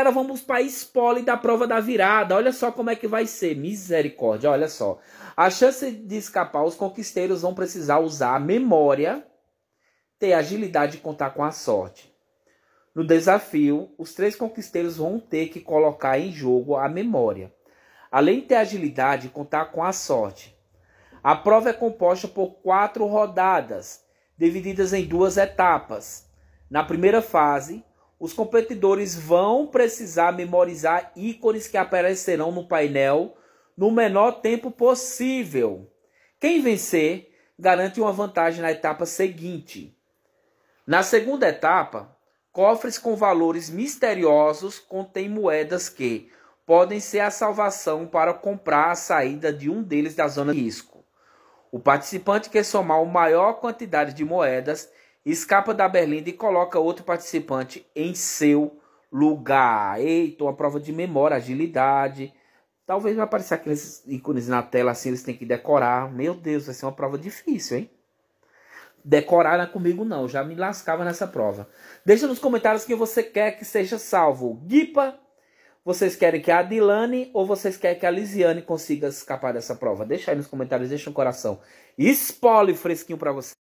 Galera, vamos para spoiler da prova da virada. Olha só como é que vai ser. Misericórdia, olha só. A chance de escapar, os conquisteiros vão precisar usar a memória, ter agilidade e contar com a sorte. No desafio, os três conquisteiros vão ter que colocar em jogo a memória. Além de ter agilidade, contar com a sorte. A prova é composta por quatro rodadas, divididas em duas etapas. Na primeira fase, os competidores vão precisar memorizar ícones que aparecerão no painel no menor tempo possível. Quem vencer garante uma vantagem na etapa seguinte. Na segunda etapa, cofres com valores misteriosos contêm moedas que podem ser a salvação para comprar a saída de um deles da zona de risco. O participante que somar a maior quantidade de moedas escapa da berlinda e coloca outro participante em seu lugar. Eita, uma prova de memória, agilidade. Talvez vai aparecer aqueles ícones na tela assim, eles têm que decorar. Meu Deus, vai ser uma prova difícil, hein? Decorar não é comigo não, já me lascava nessa prova. Deixa nos comentários quem você quer que seja salvo. Guipa, vocês querem que a Adilane ou vocês querem que a Lisiane consiga escapar dessa prova? Deixa aí nos comentários, deixa um coração. Spoiler fresquinho para você.